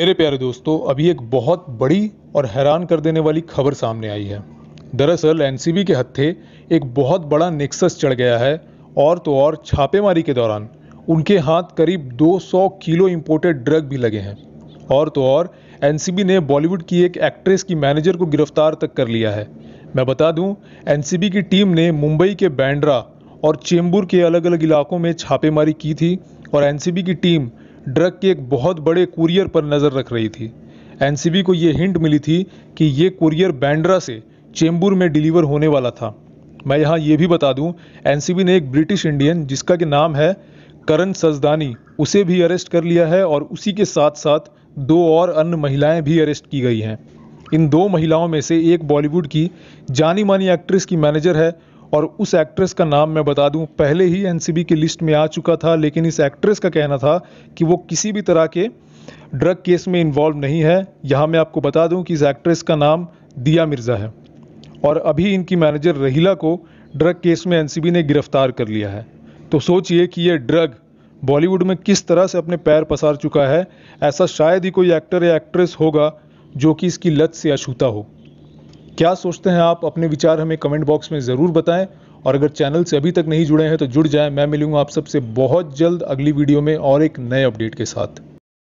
मेरे प्यारे दोस्तों अभी एक बहुत बड़ी और हैरान कर देने वाली खबर सामने आई है दरअसल एनसीबी के हत्थे एक बहुत बड़ा नेक्सस चढ़ गया है और तो और छापेमारी के दौरान उनके हाथ करीब 200 किलो इम्पोर्टेड ड्रग भी लगे हैं और तो और एनसीबी ने बॉलीवुड की एक एक्ट्रेस की मैनेजर को गिरफ्तार तक कर लिया है मैं बता दूं एनसीबी की टीम ने मुंबई के बैंड्रा और चेंबूर के अलग अलग इलाकों में छापेमारी की थी और एनसीबी की टीम ड्रग के एक बहुत बड़े कुरियर पर नज़र रख रही थी एनसीबी को ये हिंट मिली थी कि ये कुरियर बैंड्रा से चेंबूर में डिलीवर होने वाला था मैं यहाँ ये भी बता दूँ एनसीबी ने एक ब्रिटिश इंडियन जिसका कि नाम है करण सजदानी उसे भी अरेस्ट कर लिया है और उसी के साथ साथ दो और अन्य महिलाएं भी अरेस्ट की गई हैं इन दो महिलाओं में से एक बॉलीवुड की जानी मानी एक्ट्रेस की मैनेजर है और उस एक्ट्रेस का नाम मैं बता दूं पहले ही एनसीबी की लिस्ट में आ चुका था लेकिन इस एक्ट्रेस का कहना था कि वो किसी भी तरह के ड्रग केस में इन्वॉल्व नहीं है यहाँ मैं आपको बता दूँ कि इस एक्ट्रेस का नाम दिया मिर्ज़ा है और अभी इनकी मैनेजर रहीला को ड्रग केस में एन ने गिरफ्तार कर लिया है तो सोचिए कि ये ड्रग बॉलीवुड में किस तरह से अपने पैर पसार चुका है ऐसा शायद ही कोई एक्टर या एक्ट्रेस होगा जो कि इसकी लत से अछूता हो क्या सोचते हैं आप अपने विचार हमें कमेंट बॉक्स में ज़रूर बताएं और अगर चैनल से अभी तक नहीं जुड़े हैं तो जुड़ जाएं मैं मिलूंगा आप सबसे बहुत जल्द अगली वीडियो में और एक नए अपडेट के साथ